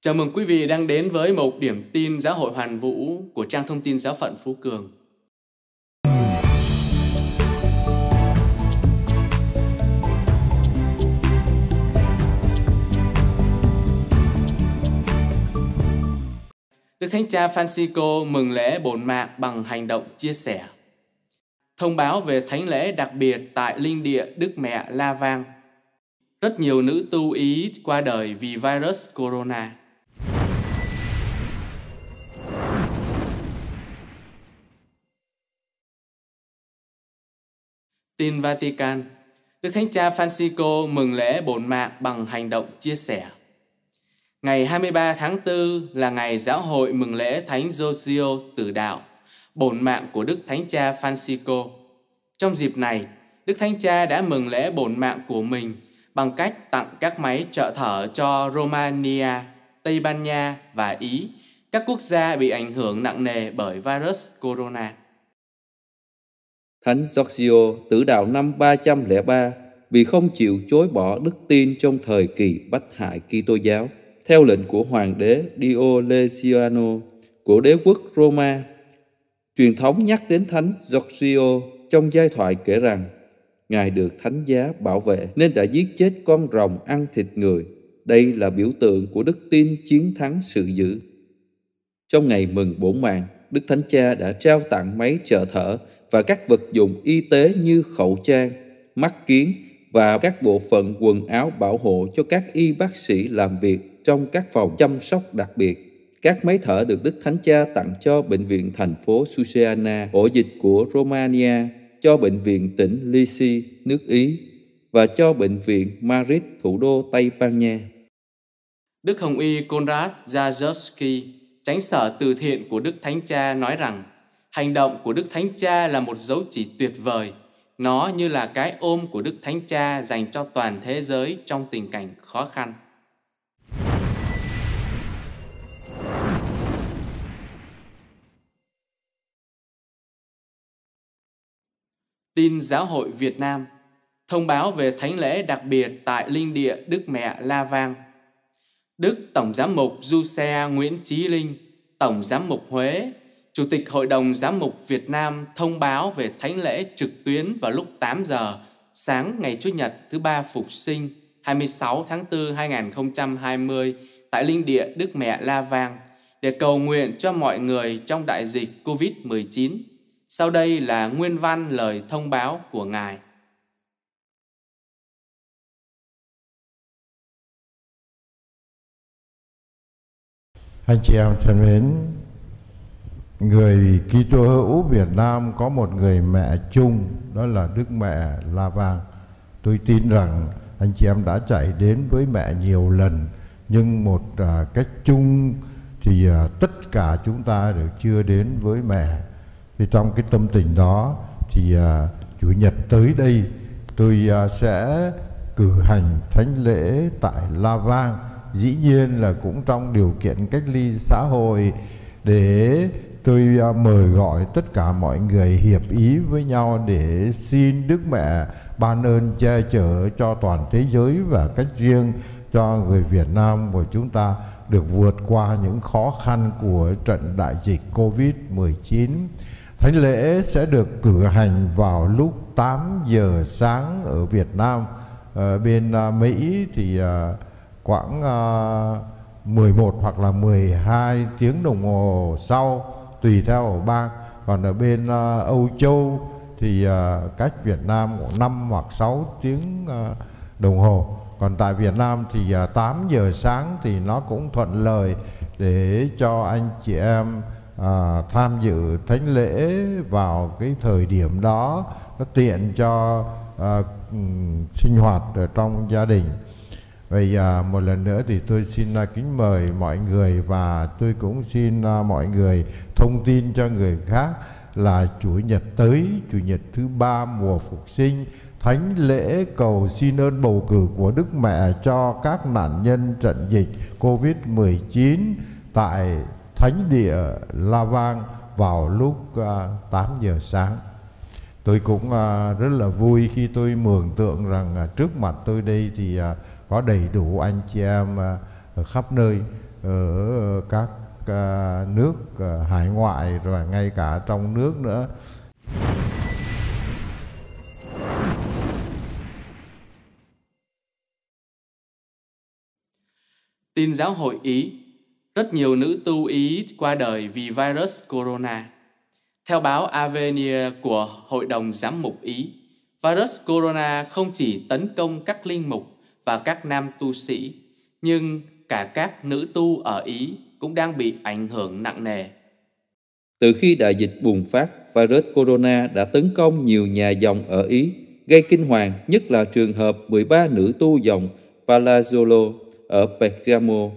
Chào mừng quý vị đang đến với một điểm tin giáo hội hoàn vũ của trang thông tin giáo phận Phú Cường. Đức Thánh Cha Francisco mừng lễ bổn mạng bằng hành động chia sẻ. Thông báo về thánh lễ đặc biệt tại linh địa Đức Mẹ La Vang. Rất nhiều nữ tu Ý qua đời vì virus corona. Tin Vatican, Đức Thánh Cha Francisco mừng lễ bổn mạng bằng hành động chia sẻ. Ngày 23 tháng 4 là ngày giáo hội mừng lễ Thánh Giorgio Tử Đạo, bổn mạng của Đức Thánh Cha Francisco. Trong dịp này, Đức Thánh Cha đã mừng lễ bổn mạng của mình bằng cách tặng các máy trợ thở cho Romania, Tây Ban Nha và Ý, các quốc gia bị ảnh hưởng nặng nề bởi virus corona. Thánh Giorgio tử đạo năm 303 vì không chịu chối bỏ đức tin trong thời kỳ bắt hại Kitô giáo. Theo lệnh của hoàng đế Diocletiano của đế quốc Roma, truyền thống nhắc đến Thánh Giorgio trong giai thoại kể rằng Ngài được thánh giá bảo vệ nên đã giết chết con rồng ăn thịt người. Đây là biểu tượng của đức tin chiến thắng sự dữ. Trong ngày mừng bổn mạng, Đức Thánh Cha đã trao tặng máy trợ thở và các vật dụng y tế như khẩu trang, mắt kiến và các bộ phận quần áo bảo hộ cho các y bác sĩ làm việc trong các phòng chăm sóc đặc biệt. Các máy thở được Đức Thánh Cha tặng cho Bệnh viện thành phố Susiana ổ dịch của Romania, cho Bệnh viện tỉnh Lisi, nước Ý và cho Bệnh viện Madrid, thủ đô Tây Ban Nha. Đức Hồng Y Konrad Jaworski, tránh sở từ thiện của Đức Thánh Cha nói rằng Hành động của Đức Thánh Cha là một dấu chỉ tuyệt vời. Nó như là cái ôm của Đức Thánh Cha dành cho toàn thế giới trong tình cảnh khó khăn. Tin Giáo hội Việt Nam thông báo về thánh lễ đặc biệt tại linh địa Đức Mẹ La Vang. Đức Tổng Giám mục Du Xe Nguyễn Trí Linh, Tổng Giám mục Huế, Chủ tịch Hội đồng Giám mục Việt Nam thông báo về thánh lễ trực tuyến vào lúc 8 giờ sáng ngày Chủ nhật thứ ba phục sinh 26 tháng 4 2020 tại linh địa Đức Mẹ La Vang để cầu nguyện cho mọi người trong đại dịch COVID-19. Sau đây là nguyên văn lời thông báo của Ngài. Anh chị em thân mến, người Kitô hữu Việt Nam có một người mẹ chung đó là Đức Mẹ La Vang. Tôi tin rằng anh chị em đã chạy đến với mẹ nhiều lần nhưng một à, cách chung thì à, tất cả chúng ta đều chưa đến với mẹ. Thì trong cái tâm tình đó thì à, chủ nhật tới đây tôi à, sẽ cử hành thánh lễ tại La Vang. Dĩ nhiên là cũng trong điều kiện cách ly xã hội để Tôi à, mời gọi tất cả mọi người hiệp ý với nhau để xin Đức Mẹ ban ơn che chở cho toàn thế giới và cách riêng cho người Việt Nam của chúng ta được vượt qua những khó khăn của trận đại dịch Covid-19. Thánh lễ sẽ được cử hành vào lúc 8 giờ sáng ở Việt Nam. Ờ, à, bên Mỹ thì à, khoảng 11 à, hoặc là 12 tiếng đồng hồ sau tùy theo ở bang còn ở bên uh, Âu Châu thì uh, cách Việt Nam khoảng 5 hoặc 6 tiếng uh, đồng hồ còn tại Việt Nam thì uh, 8 giờ sáng thì nó cũng thuận lợi để cho anh chị em à, tham dự thánh lễ vào cái thời điểm đó nó tiện cho à, sinh hoạt ở trong gia đình bây giờ à, một lần nữa thì tôi xin à, kính mời mọi người và tôi cũng xin à, mọi người thông tin cho người khác là Chủ nhật tới, Chủ nhật thứ ba mùa phục sinh, thánh lễ cầu xin ơn bầu cử của Đức Mẹ cho các nạn nhân trận dịch COVID-19 tại Thánh địa La Vang vào lúc à, 8 giờ sáng tôi cũng à, rất là vui khi tôi mường tượng rằng à, trước mặt tôi đây thì à, có đầy đủ anh chị em ở khắp nơi ở các nước hải ngoại rồi ngay cả trong nước nữa Tin giáo hội Ý Rất nhiều nữ tu Ý qua đời vì virus corona theo báo Avenir của Hội đồng Giám mục Ý, virus corona không chỉ tấn công các linh mục và các nam tu sĩ, nhưng cả các nữ tu ở Ý cũng đang bị ảnh hưởng nặng nề. Từ khi đại dịch bùng phát, virus corona đã tấn công nhiều nhà dòng ở Ý, gây kinh hoàng nhất là trường hợp 13 nữ tu dòng Palazzolo ở Bergamo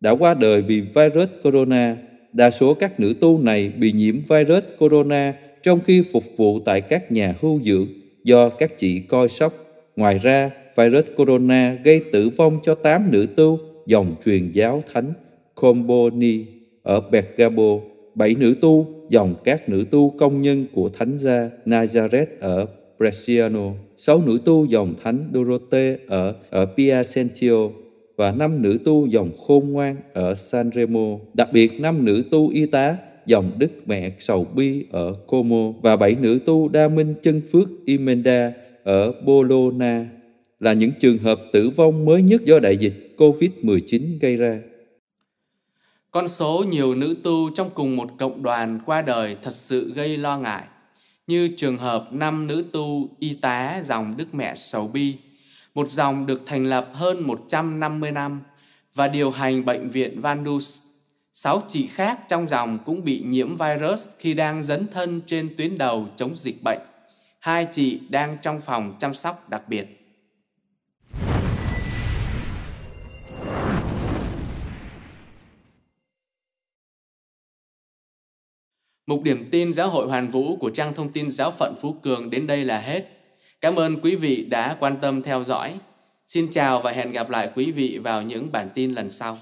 đã qua đời vì virus corona đa số các nữ tu này bị nhiễm virus corona trong khi phục vụ tại các nhà hưu dưỡng do các chị coi sóc. Ngoài ra, virus corona gây tử vong cho 8 nữ tu dòng truyền giáo thánh Comboni ở Bergamo, 7 nữ tu dòng các nữ tu công nhân của thánh gia Nazareth ở Bresciano, 6 nữ tu dòng thánh Dorothee ở ở Piacentio, và năm nữ tu dòng khôn ngoan ở Sanremo, đặc biệt năm nữ tu y tá dòng Đức Mẹ Sầu Bi ở Como và bảy nữ tu Đa Minh Chân Phước Imenda ở Bologna là những trường hợp tử vong mới nhất do đại dịch COVID-19 gây ra. Con số nhiều nữ tu trong cùng một cộng đoàn qua đời thật sự gây lo ngại, như trường hợp năm nữ tu y tá dòng Đức Mẹ Sầu Bi một dòng được thành lập hơn 150 năm và điều hành bệnh viện Van Dus. Sáu chị khác trong dòng cũng bị nhiễm virus khi đang dấn thân trên tuyến đầu chống dịch bệnh. Hai chị đang trong phòng chăm sóc đặc biệt. Mục điểm tin giáo hội hoàn vũ của trang thông tin giáo phận Phú Cường đến đây là hết. Cảm ơn quý vị đã quan tâm theo dõi. Xin chào và hẹn gặp lại quý vị vào những bản tin lần sau.